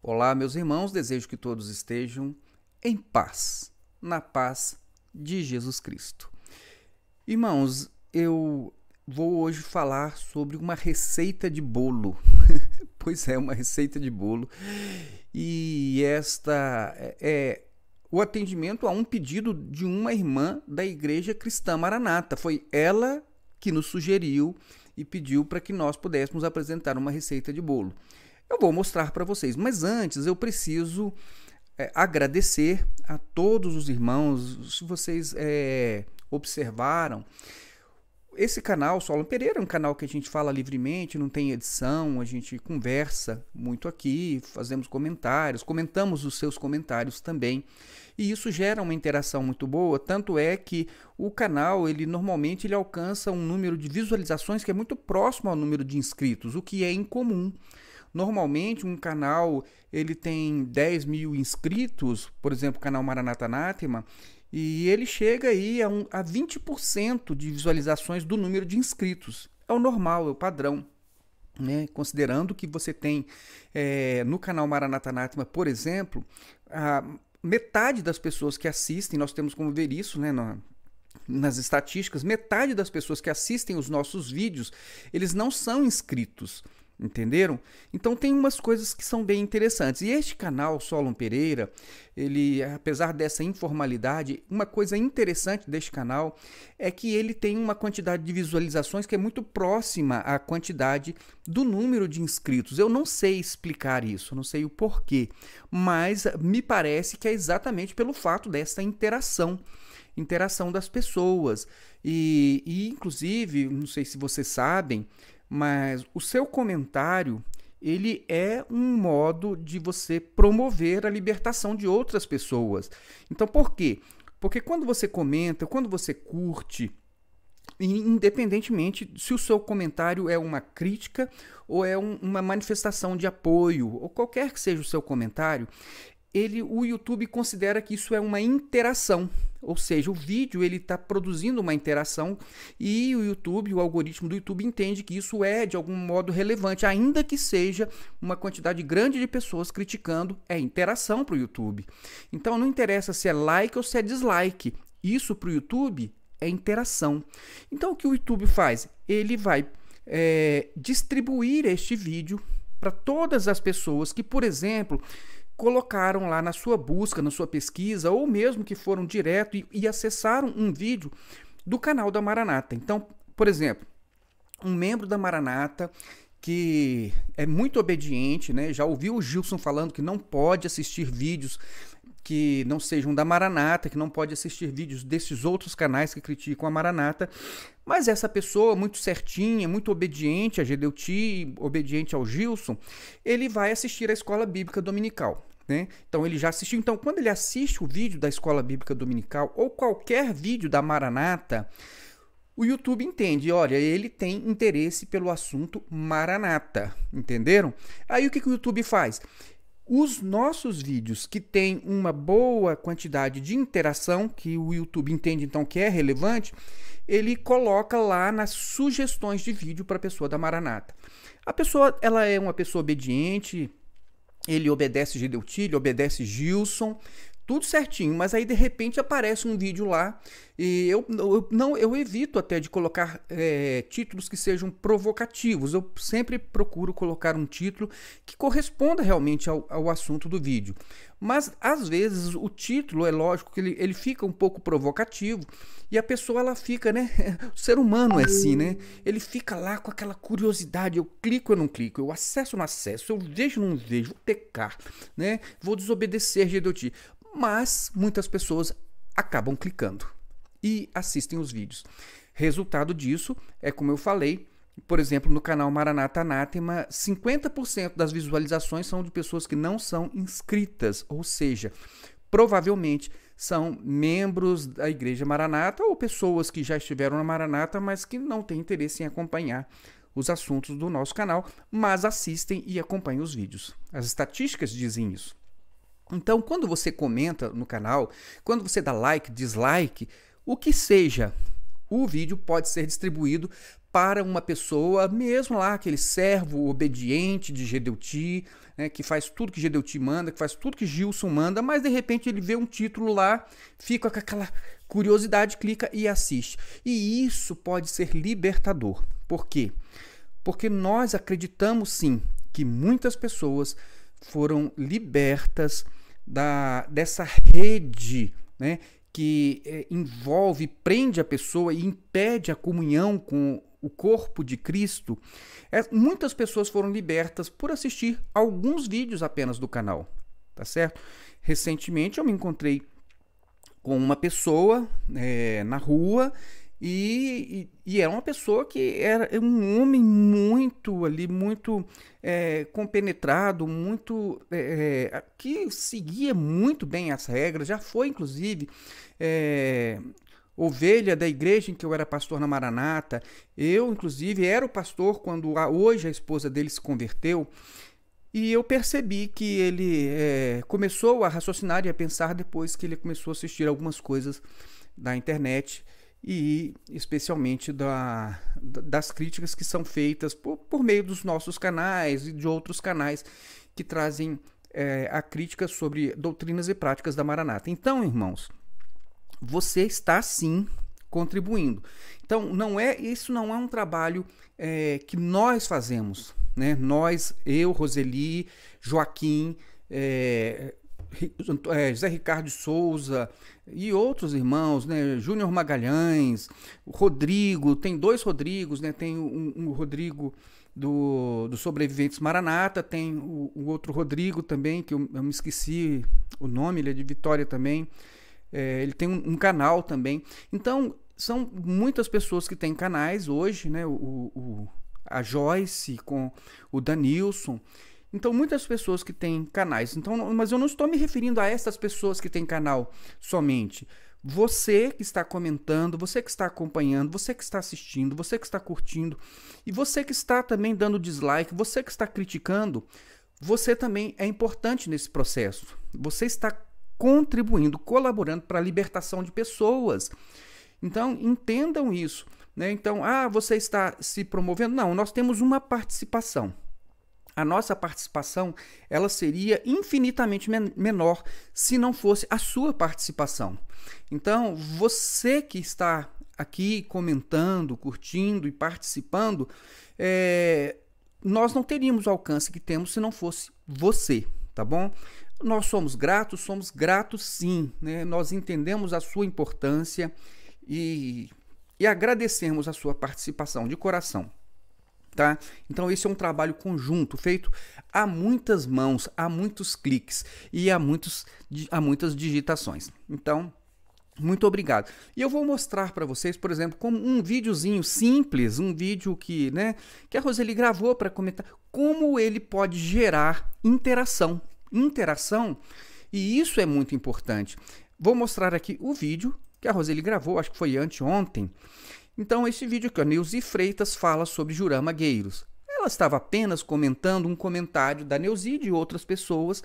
Olá, meus irmãos, desejo que todos estejam em paz, na paz de Jesus Cristo. Irmãos, eu vou hoje falar sobre uma receita de bolo. pois é, uma receita de bolo. E esta é, é o atendimento a um pedido de uma irmã da Igreja Cristã Maranata. Foi ela que nos sugeriu e pediu para que nós pudéssemos apresentar uma receita de bolo. Eu vou mostrar para vocês, mas antes eu preciso é, agradecer a todos os irmãos. Se vocês é, observaram, esse canal, Solon Pereira, é um canal que a gente fala livremente, não tem edição, a gente conversa muito aqui, fazemos comentários, comentamos os seus comentários também. E isso gera uma interação muito boa, tanto é que o canal, ele normalmente ele alcança um número de visualizações que é muito próximo ao número de inscritos, o que é incomum. Normalmente um canal ele tem 10 mil inscritos, por exemplo, o canal Maranata Anátema, e ele chega aí a, um, a 20% de visualizações do número de inscritos. É o normal, é o padrão. Né? Considerando que você tem é, no canal Maranata Anátema, por exemplo, a metade das pessoas que assistem, nós temos como ver isso né, nas estatísticas, metade das pessoas que assistem os nossos vídeos, eles não são inscritos entenderam? Então tem umas coisas que são bem interessantes. E este canal Solon Pereira, ele, apesar dessa informalidade, uma coisa interessante deste canal é que ele tem uma quantidade de visualizações que é muito próxima à quantidade do número de inscritos. Eu não sei explicar isso, não sei o porquê, mas me parece que é exatamente pelo fato dessa interação interação das pessoas. E, e, inclusive, não sei se vocês sabem, mas o seu comentário ele é um modo de você promover a libertação de outras pessoas. Então, por quê? Porque quando você comenta, quando você curte, independentemente se o seu comentário é uma crítica ou é um, uma manifestação de apoio, ou qualquer que seja o seu comentário, ele, o YouTube considera que isso é uma interação. Ou seja, o vídeo ele está produzindo uma interação e o YouTube, o algoritmo do YouTube entende que isso é de algum modo relevante, ainda que seja uma quantidade grande de pessoas criticando, é interação para o YouTube. Então não interessa se é like ou se é dislike. Isso para o YouTube é interação. Então o que o YouTube faz? Ele vai é, distribuir este vídeo para todas as pessoas que, por exemplo, colocaram lá na sua busca, na sua pesquisa, ou mesmo que foram direto e, e acessaram um vídeo do canal da Maranata. Então, por exemplo, um membro da Maranata que é muito obediente, né? Já ouviu o Gilson falando que não pode assistir vídeos que não sejam da Maranata, que não pode assistir vídeos desses outros canais que criticam a Maranata. Mas essa pessoa, muito certinha, muito obediente a Gedeuti, obediente ao Gilson, ele vai assistir a escola bíblica dominical. Né? Então ele já assistiu. Então, quando ele assiste o vídeo da escola bíblica dominical ou qualquer vídeo da Maranata, o YouTube entende, olha, ele tem interesse pelo assunto Maranata, entenderam? Aí o que, que o YouTube faz? Os nossos vídeos que têm uma boa quantidade de interação, que o YouTube entende então que é relevante, ele coloca lá nas sugestões de vídeo para a pessoa da Maranata. A pessoa, ela é uma pessoa obediente, ele obedece Gedeutilho, obedece Gilson, tudo certinho, mas aí de repente aparece um vídeo lá e eu, eu não eu evito até de colocar é, títulos que sejam provocativos. Eu sempre procuro colocar um título que corresponda realmente ao, ao assunto do vídeo. Mas às vezes o título é lógico que ele, ele fica um pouco provocativo e a pessoa ela fica, né? O ser humano é assim, né? Ele fica lá com aquela curiosidade. Eu clico, eu não clico, eu acesso, ou não acesso, eu vejo, ou não vejo, vou pecar, né? Vou desobedecer, Gedoti. Mas muitas pessoas acabam clicando e assistem os vídeos. Resultado disso é, como eu falei, por exemplo, no canal Maranata Anátema, 50% das visualizações são de pessoas que não são inscritas, ou seja, provavelmente são membros da Igreja Maranata ou pessoas que já estiveram na Maranata, mas que não têm interesse em acompanhar os assuntos do nosso canal, mas assistem e acompanham os vídeos. As estatísticas dizem isso. Então, quando você comenta no canal, quando você dá like, dislike, o que seja, o vídeo pode ser distribuído para uma pessoa, mesmo lá aquele servo obediente de Gedeuti, né, que faz tudo que Gedeuti manda, que faz tudo que Gilson manda, mas de repente ele vê um título lá, fica com aquela curiosidade, clica e assiste. E isso pode ser libertador. Por quê? Porque nós acreditamos sim que muitas pessoas foram libertas da, dessa rede né, que é, envolve, prende a pessoa e impede a comunhão com o corpo de Cristo, é, muitas pessoas foram libertas por assistir alguns vídeos apenas do canal, tá certo? Recentemente eu me encontrei com uma pessoa é, na rua e, e, e, era é uma pessoa que era é um homem muito ali, muito é, compenetrado, muito é, é, que seguia muito bem as regras, já foi inclusive é, ovelha da igreja em que eu era pastor na Maranata. Eu, inclusive, era o pastor quando a, hoje a esposa dele se converteu. E eu percebi que ele começou a raciocinar e a pensar depois que ele começou a assistir algumas coisas da internet e especialmente da, das críticas que são feitas por, por, meio dos nossos canais e de outros canais que trazem é, a crítica sobre doutrinas e práticas da Maranata. Então, irmãos, você está sim contribuindo. Então, não é isso não é um trabalho é, que nós fazemos, né? Nós, eu, Roseli, Joaquim, é, é José Ricardo Souza, e outros irmãos, né? Júnior Magalhães, Rodrigo, tem dois Rodrigos, né? Tem um, um Rodrigo do, do Sobreviventes Maranata, tem o, o outro Rodrigo também, que eu, eu, me esqueci o nome, ele é de Vitória também. É, ele tem um, um, canal também. Então, são muitas pessoas que têm canais hoje, né? O, o a Joyce com o Danilson. Então, muitas pessoas que têm canais. Então, mas eu não estou me referindo a essas pessoas que têm canal somente. Você que está comentando, você que está acompanhando, você que está assistindo, você que está curtindo e você que está também dando dislike, você que está criticando, você também é importante nesse processo. Você está contribuindo, colaborando para a libertação de pessoas. Então, entendam isso. Né? Então, ah, você está se promovendo? Não, nós temos uma participação a nossa participação ela seria infinitamente men menor se não fosse a sua participação. Então, você que está aqui comentando, curtindo e participando, é, nós não teríamos o alcance que temos se não fosse você, tá bom? Nós somos gratos, somos gratos sim, né? Nós entendemos a sua importância e, e agradecemos a sua participação de coração. Tá? Então esse é um trabalho conjunto feito a muitas mãos, a muitos cliques e a, muitos, a muitas digitações. Então, muito obrigado. E eu vou mostrar para vocês, por exemplo, como um videozinho simples, um vídeo que, né, que a Roseli gravou para comentar como ele pode gerar interação, interação. E isso é muito importante. Vou mostrar aqui o vídeo que a Roseli gravou, acho que foi anteontem, então, esse vídeo aqui, a Neuzi Freitas fala sobre Gueiros. Ela estava apenas comentando um comentário da Neuzi e de outras pessoas,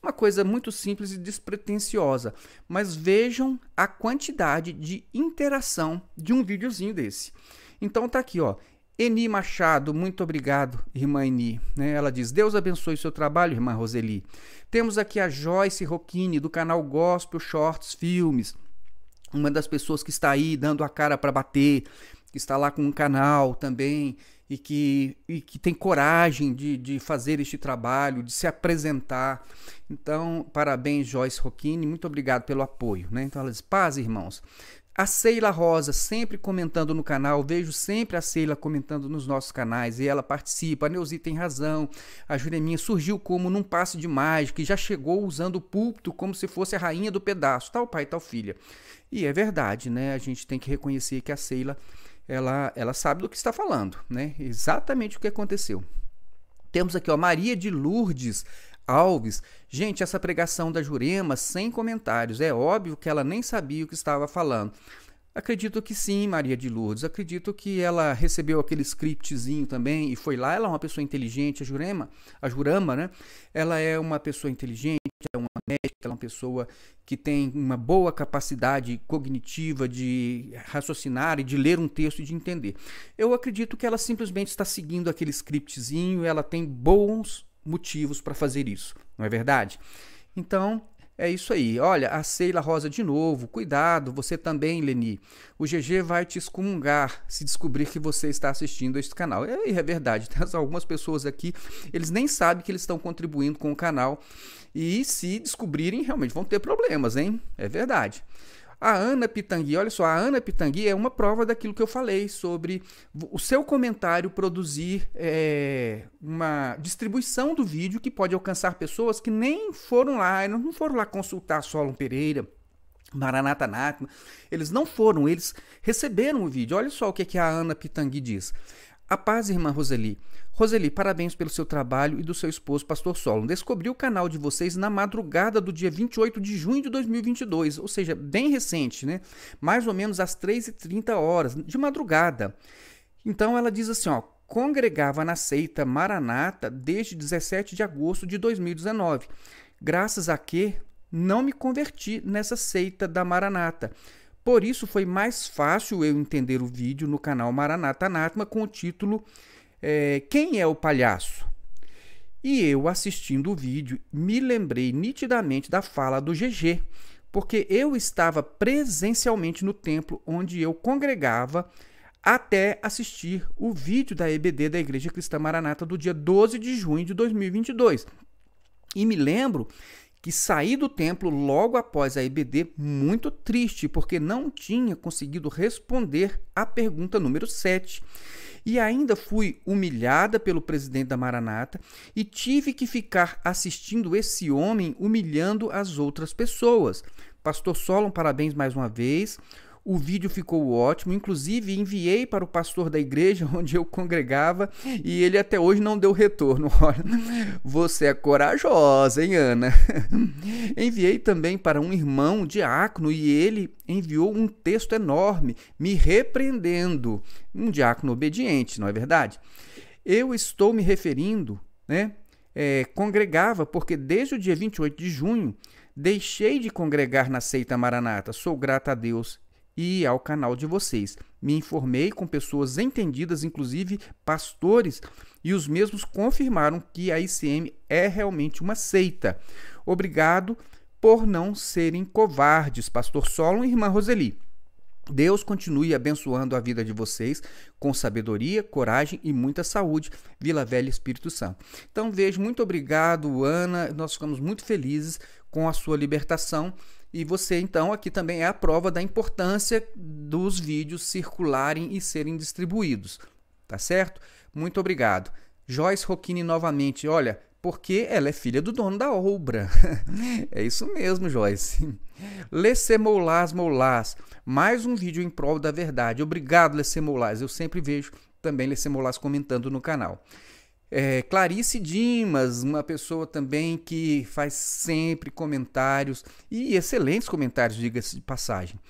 uma coisa muito simples e despretensiosa. Mas vejam a quantidade de interação de um videozinho desse. Então tá aqui, ó. Eni Machado, muito obrigado, irmã Eni. Né? Ela diz: Deus abençoe o seu trabalho, irmã Roseli. Temos aqui a Joyce Roquini, do canal Gospel Shorts Filmes uma das pessoas que está aí dando a cara para bater, que está lá com um canal também e que, e que tem coragem de, de fazer este trabalho, de se apresentar. Então, parabéns, Joyce Roquini, muito obrigado pelo apoio. Né? Então, ela diz: paz, irmãos. A Seila Rosa, sempre comentando no canal, vejo sempre a Seila comentando nos nossos canais e ela participa. A Neuzi tem razão, a Jureminha surgiu como num passe de mágica e já chegou usando o púlpito como se fosse a rainha do pedaço, tal pai, tal filha. E é verdade, né? A gente tem que reconhecer que a Seila, ela, ela sabe do que está falando, né? Exatamente o que aconteceu. Temos aqui, ó, Maria de Lourdes. Alves. Gente, essa pregação da Jurema, sem comentários, é óbvio que ela nem sabia o que estava falando. Acredito que sim, Maria de Lourdes. Acredito que ela recebeu aquele scriptzinho também e foi lá. Ela é uma pessoa inteligente, a Jurema, a Jurama, né? Ela é uma pessoa inteligente, é uma médica, ela é uma pessoa que tem uma boa capacidade cognitiva de raciocinar e de ler um texto e de entender. Eu acredito que ela simplesmente está seguindo aquele scriptzinho, ela tem bons motivos para fazer isso, não é verdade? Então, é isso aí. Olha, a ceila Rosa de novo. Cuidado, você também, Leni. O GG vai te excomungar se descobrir que você está assistindo a este canal. É, é verdade. Tem algumas pessoas aqui, eles nem sabem que eles estão contribuindo com o canal. E se descobrirem, realmente vão ter problemas, hein? É verdade. A Ana Pitangui, olha só, a Ana Pitangui é uma prova daquilo que eu falei sobre o seu comentário produzir é, uma distribuição do vídeo que pode alcançar pessoas que nem foram lá, não foram lá consultar Solon Pereira, Maranata Nakma. Eles não foram, eles receberam o vídeo. Olha só o que, é que a Ana Pitangui diz. A paz, irmã Roseli. Roseli, parabéns pelo seu trabalho e do seu esposo, Pastor Solon. Descobri o canal de vocês na madrugada do dia 28 de junho de 2022, ou seja, bem recente, né? Mais ou menos às 3h30 horas, de madrugada. Então ela diz assim, ó, congregava na seita Maranata desde 17 de agosto de 2019, graças a que não me converti nessa seita da Maranata. Por isso foi mais fácil eu entender o vídeo no canal Maranata Anatma com o título é, quem é o palhaço? E eu, assistindo o vídeo, me lembrei nitidamente da fala do GG, porque eu estava presencialmente no templo onde eu congregava até assistir o vídeo da EBD da Igreja Cristã Maranata do dia 12 de junho de 2022. E me lembro que saí do templo logo após a EBD muito triste, porque não tinha conseguido responder à pergunta número 7 e ainda fui humilhada pelo presidente da Maranata e tive que ficar assistindo esse homem humilhando as outras pessoas. Pastor Solon, parabéns mais uma vez. O vídeo ficou ótimo, inclusive enviei para o pastor da igreja onde eu congregava e ele até hoje não deu retorno. Olha, você é corajosa, hein, Ana? enviei também para um irmão, diácono, e ele enviou um texto enorme me repreendendo. Um diácono obediente, não é verdade? Eu estou me referindo, né? É, congregava, porque desde o dia 28 de junho deixei de congregar na seita Maranata. Sou grata a Deus e ao canal de vocês. Me informei com pessoas entendidas, inclusive pastores, e os mesmos confirmaram que a ICM é realmente uma seita. Obrigado por não serem covardes, Pastor Solon e Irmã Roseli. Deus continue abençoando a vida de vocês com sabedoria, coragem e muita saúde. Vila Velha Espírito Santo. Então, vejo, muito obrigado, Ana. Nós ficamos muito felizes com a sua libertação e você, então, aqui também é a prova da importância dos vídeos circularem e serem distribuídos. Tá certo? Muito obrigado. Joyce Roquini novamente, olha, porque ela é filha do dono da obra. é isso mesmo, Joyce. Lesse Moulás mais um vídeo em prol da verdade. Obrigado, Lesse Eu sempre vejo também Lesse comentando no canal. É, Clarice Dimas, uma pessoa também que faz sempre comentários e excelentes comentários, diga-se de passagem.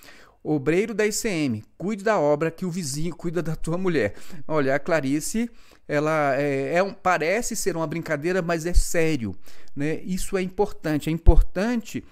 Obreiro da ICM, cuide da obra que o vizinho cuida da tua mulher. Olha, a Clarice, ela é, é um, parece ser uma brincadeira, mas é sério, né? Isso é importante. É importante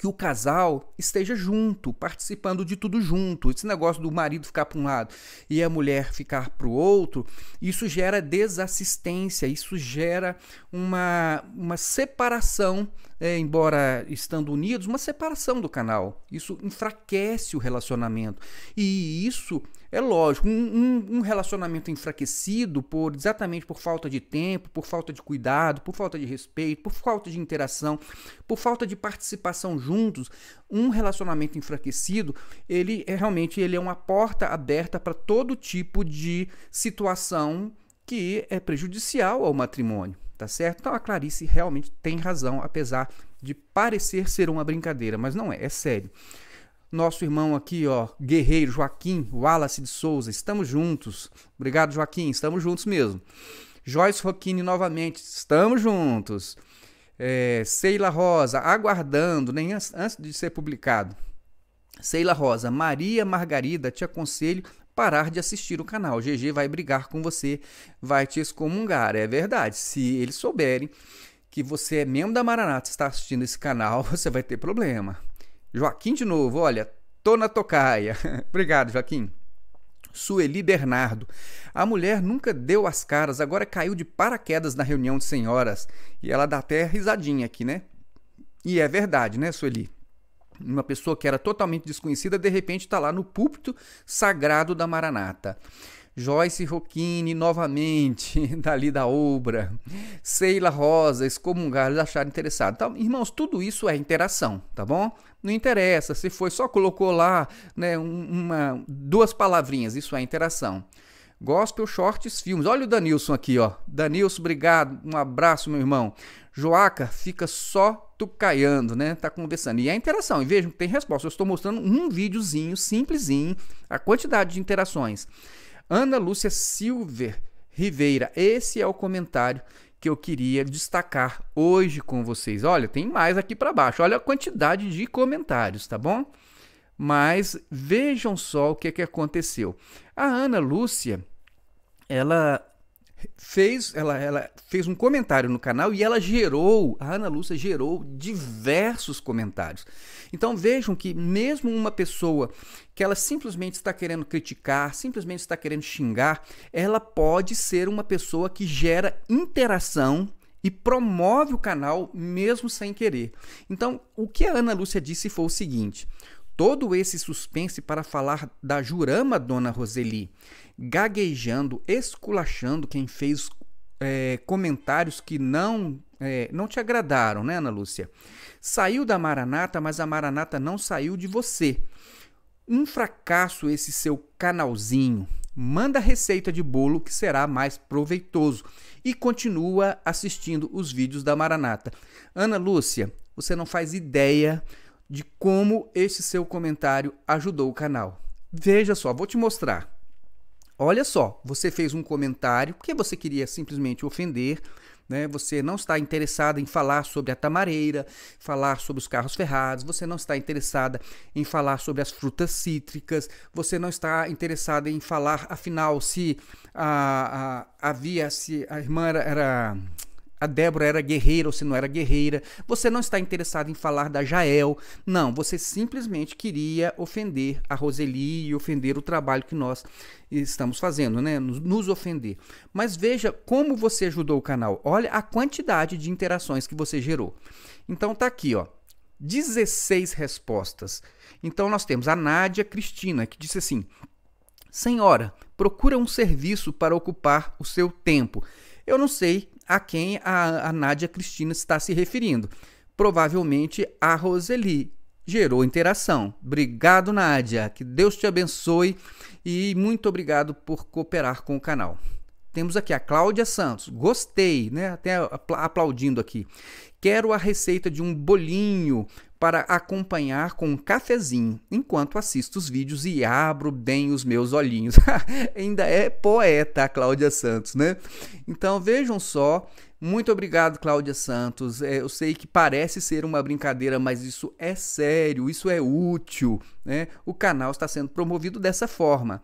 que o casal esteja junto, participando de tudo junto. Esse negócio do marido ficar para um lado e a mulher ficar para o outro, isso gera desassistência, isso gera uma, uma separação, é, embora estando unidos, uma separação do canal. Isso enfraquece o relacionamento. E isso é lógico, um, um, um, relacionamento enfraquecido por exatamente por falta de tempo, por falta de cuidado, por falta de respeito, por falta de interação, por falta de participação juntos, um relacionamento enfraquecido, ele é realmente ele é uma porta aberta para todo tipo de situação que é prejudicial ao matrimônio, tá certo? Então a Clarice realmente tem razão, apesar de parecer ser uma brincadeira, mas não é, é sério nosso irmão aqui, ó, guerreiro Joaquim Wallace de Souza. Estamos juntos. Obrigado, Joaquim. Estamos juntos mesmo. Joyce Roquini novamente. Estamos juntos. É, Seila Rosa, aguardando, nem antes de ser publicado. Seila Rosa, Maria Margarida, te aconselho parar de assistir o canal. O GG vai brigar com você, vai te excomungar. É verdade. Se eles souberem que você é membro da Maranata e está assistindo esse canal, você vai ter problema. Joaquim de novo, olha, tô na tocaia. Obrigado, Joaquim. Sueli Bernardo. A mulher nunca deu as caras, agora caiu de paraquedas na reunião de senhoras. E ela dá até risadinha aqui, né? E é verdade, né, Sueli? Uma pessoa que era totalmente desconhecida, de repente está lá no púlpito sagrado da Maranata. Joyce Roquini novamente, dali da obra, Seila Rosa, excomungar, eles acharam interessado. Então, irmãos, tudo isso é interação, tá bom? Não interessa se foi só colocou lá né, uma, duas palavrinhas, isso é interação. Gospel Shorts Filmes. Olha o Danilson aqui, ó. Danilson, obrigado. Um abraço, meu irmão. Joaca fica só caiando, né? Tá conversando. E é interação, e vejam que tem resposta. Eu estou mostrando um videozinho simplesinho, a quantidade de interações. Ana Lúcia Silver Ribeira, esse é o comentário que eu queria destacar hoje com vocês. Olha, tem mais aqui para baixo. Olha a quantidade de comentários, tá bom? Mas vejam só o que, é que aconteceu. A Ana Lúcia, ela fez, ela, ela fez um comentário no canal e ela gerou, a Ana Lúcia gerou diversos comentários. Então vejam que mesmo uma pessoa que ela simplesmente está querendo criticar, simplesmente está querendo xingar, ela pode ser uma pessoa que gera interação e promove o canal mesmo sem querer. Então, o que a Ana Lúcia disse foi o seguinte: todo esse suspense para falar da Jurama Dona Roseli gaguejando, esculachando quem fez é, comentários que não é, não te agradaram, né, Ana Lúcia? Saiu da Maranata, mas a Maranata não saiu de você. Um fracasso esse seu canalzinho. Manda receita de bolo que será mais proveitoso e continua assistindo os vídeos da Maranata. Ana Lúcia, você não faz ideia de como esse seu comentário ajudou o canal. Veja só, vou te mostrar. Olha só, você fez um comentário porque você queria simplesmente ofender, né? Você não está interessada em falar sobre a tamareira, falar sobre os carros ferrados, você não está interessada em falar sobre as frutas cítricas, você não está interessada em falar, afinal, se a, a, havia, se a irmã era, era a Débora era guerreira ou se não era guerreira. Você não está interessado em falar da Jael. Não, você simplesmente queria ofender a Roseli e ofender o trabalho que nós estamos fazendo, né? Nos, nos ofender. Mas veja como você ajudou o canal. Olha a quantidade de interações que você gerou. Então tá aqui, ó. 16 respostas. Então nós temos a Nádia Cristina que disse assim: Senhora, procura um serviço para ocupar o seu tempo. Eu não sei a quem a, a Nádia Cristina está se referindo. Provavelmente a Roseli. Gerou interação. Obrigado, Nádia. Que Deus te abençoe e muito obrigado por cooperar com o canal. Temos aqui a Cláudia Santos. Gostei, né? Até aplaudindo aqui. Quero a receita de um bolinho para acompanhar com um cafezinho enquanto assisto os vídeos e abro bem os meus olhinhos. Ainda é poeta a Cláudia Santos, né? Então vejam só. Muito obrigado, Cláudia Santos. É, eu sei que parece ser uma brincadeira, mas isso é sério, isso é útil. Né? O canal está sendo promovido dessa forma.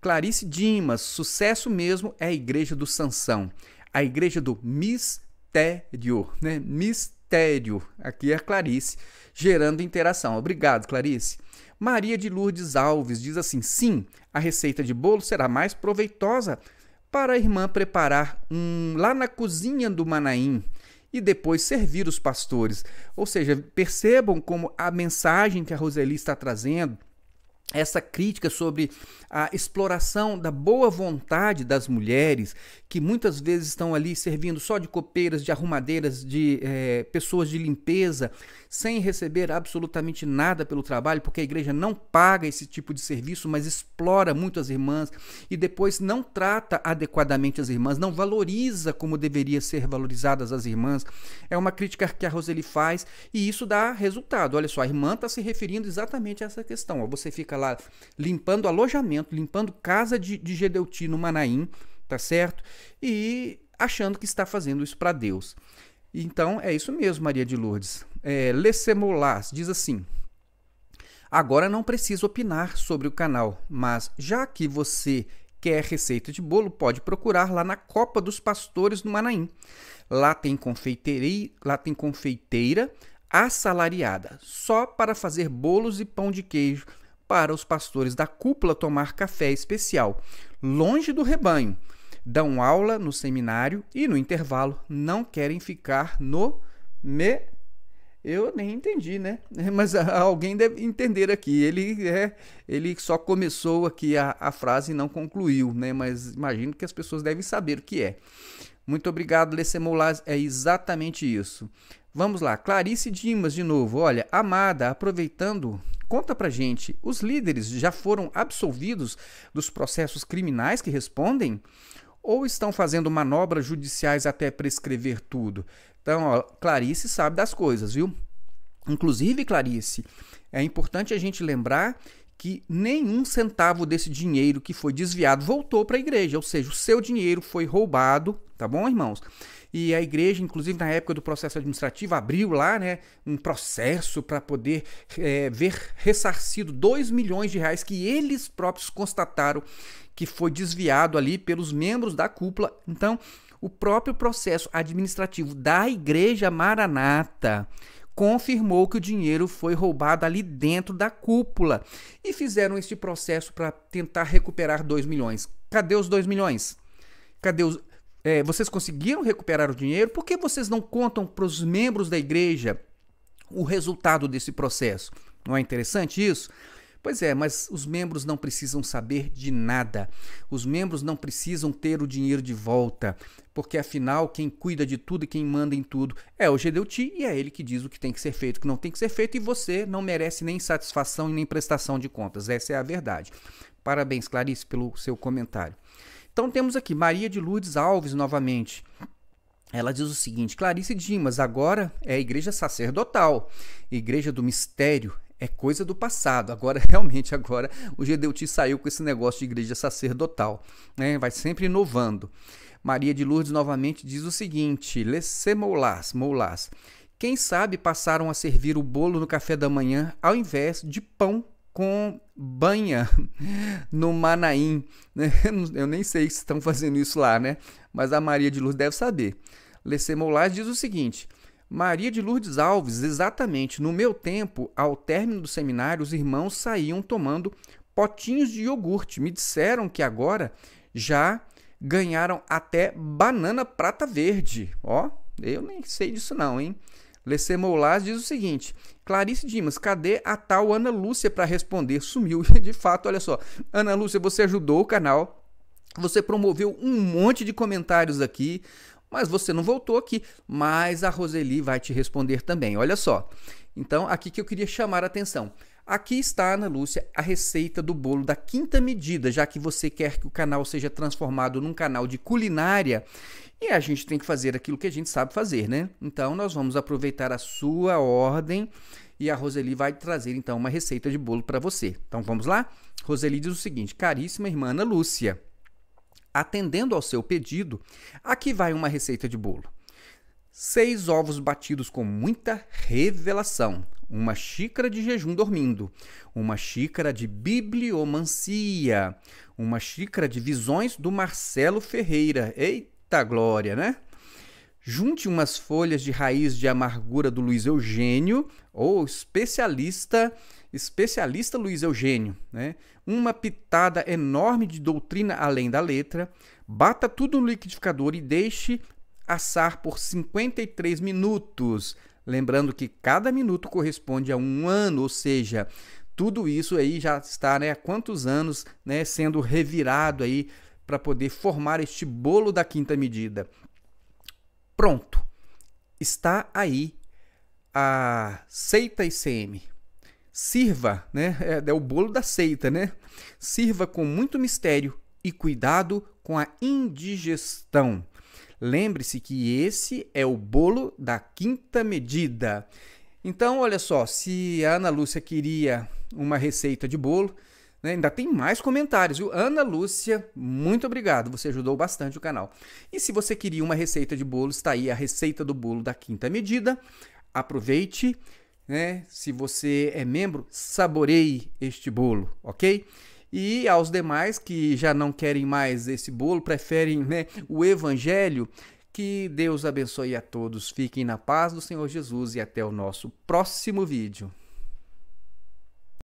Clarice Dimas, sucesso mesmo é a Igreja do Sansão, a Igreja do Mistério, né? Mistério. Aqui é a Clarice gerando interação. Obrigado, Clarice. Maria de Lourdes Alves diz assim: sim, a receita de bolo será mais proveitosa para a irmã preparar um lá na cozinha do Manaim e depois servir os pastores. Ou seja, percebam como a mensagem que a Roseli está trazendo essa crítica sobre a exploração da boa vontade das mulheres que muitas vezes estão ali servindo só de copeiras, de arrumadeiras, de é, pessoas de limpeza, sem receber absolutamente nada pelo trabalho, porque a igreja não paga esse tipo de serviço, mas explora muito as irmãs e depois não trata adequadamente as irmãs, não valoriza como deveria ser valorizadas as irmãs. É uma crítica que a Roseli faz e isso dá resultado. Olha só, a irmã está se referindo exatamente a essa questão. Você fica lá limpando alojamento, limpando casa de, de Gedeutino Manaim Tá certo? E achando que está fazendo isso para Deus. Então é isso mesmo, Maria de Lourdes. É, diz assim: Agora não preciso opinar sobre o canal, mas já que você quer receita de bolo, pode procurar lá na Copa dos Pastores no Manaim. Lá tem, lá tem confeiteira assalariada, só para fazer bolos e pão de queijo para os pastores da cúpula tomar café especial, longe do rebanho dão aula no seminário e no intervalo não querem ficar no me eu nem entendi, né? Mas alguém deve entender aqui. Ele é, ele só começou aqui a, a frase e não concluiu, né? Mas imagino que as pessoas devem saber o que é. Muito obrigado, Lecemolaz. É exatamente isso. Vamos lá, Clarice Dimas de novo. Olha, amada, aproveitando, conta pra gente. Os líderes já foram absolvidos dos processos criminais que respondem? ou estão fazendo manobras judiciais até prescrever tudo. Então, ó, Clarice sabe das coisas, viu? Inclusive, Clarice, é importante a gente lembrar que nenhum centavo desse dinheiro que foi desviado voltou para a igreja, ou seja, o seu dinheiro foi roubado, tá bom, irmãos? E a igreja, inclusive na época do processo administrativo, abriu lá né, um processo para poder é, ver ressarcido 2 milhões de reais que eles próprios constataram que foi desviado ali pelos membros da cúpula. Então, o próprio processo administrativo da Igreja Maranata confirmou que o dinheiro foi roubado ali dentro da cúpula e fizeram este processo para tentar recuperar 2 milhões. Cadê os 2 milhões? Cadê os. É, vocês conseguiram recuperar o dinheiro? Por que vocês não contam para os membros da igreja o resultado desse processo? Não é interessante isso? Pois é, mas os membros não precisam saber de nada. Os membros não precisam ter o dinheiro de volta, porque afinal quem cuida de tudo e quem manda em tudo é o Gedeuti e é ele que diz o que tem que ser feito, o que não tem que ser feito e você não merece nem satisfação e nem prestação de contas. Essa é a verdade. Parabéns, Clarice, pelo seu comentário. Então temos aqui Maria de Lourdes Alves novamente. Ela diz o seguinte: Clarice Dimas, agora é a igreja sacerdotal, igreja do mistério, é coisa do passado. Agora, realmente, agora o GDUT saiu com esse negócio de igreja sacerdotal. Né? Vai sempre inovando. Maria de Lourdes novamente diz o seguinte: Lesse moulas, moulas. Quem sabe passaram a servir o bolo no café da manhã ao invés de pão com banha no Manaim. Né? Eu nem sei se estão fazendo isso lá, né? Mas a Maria de Lourdes deve saber. Lesse moulas diz o seguinte: Maria de Lourdes Alves, exatamente. No meu tempo, ao término do seminário, os irmãos saíam tomando potinhos de iogurte. Me disseram que agora já ganharam até banana prata verde. Ó, eu nem sei disso não, hein? Lecê Moulas diz o seguinte: Clarice Dimas, cadê a tal Ana Lúcia para responder? Sumiu. De fato, olha só. Ana Lúcia, você ajudou o canal. Você promoveu um monte de comentários aqui mas você não voltou aqui. Mas a Roseli vai te responder também. Olha só. Então, aqui que eu queria chamar a atenção. Aqui está, Ana Lúcia, a receita do bolo da quinta medida, já que você quer que o canal seja transformado num canal de culinária. E a gente tem que fazer aquilo que a gente sabe fazer, né? Então, nós vamos aproveitar a sua ordem e a Roseli vai trazer então uma receita de bolo para você. Então, vamos lá? Roseli diz o seguinte: Caríssima irmã Ana Lúcia, atendendo ao seu pedido, aqui vai uma receita de bolo. seis ovos batidos com muita revelação, uma xícara de jejum dormindo, uma xícara de bibliomancia, uma xícara de visões do Marcelo Ferreira. Eita glória, né? Junte umas folhas de raiz de amargura do Luiz Eugênio, ou especialista especialista Luiz Eugênio, né? uma pitada enorme de doutrina além da letra, bata tudo no liquidificador e deixe assar por 53 minutos. Lembrando que cada minuto corresponde a um ano, ou seja, tudo isso aí já está né, há quantos anos né, sendo revirado aí para poder formar este bolo da quinta medida. Pronto, está aí a seita ICM, Sirva, né? É, é o bolo da seita, né? Sirva com muito mistério e cuidado com a indigestão. Lembre-se que esse é o bolo da quinta medida. Então, olha só, se a Ana Lúcia queria uma receita de bolo, né, ainda tem mais comentários. Viu? Ana Lúcia, muito obrigado, você ajudou bastante o canal. E se você queria uma receita de bolo, está aí a receita do bolo da quinta medida. Aproveite né? Se você é membro, saboreie este bolo, ok? E aos demais que já não querem mais esse bolo, preferem né, o evangelho, que Deus abençoe a todos. Fiquem na paz do Senhor Jesus e até o nosso próximo vídeo.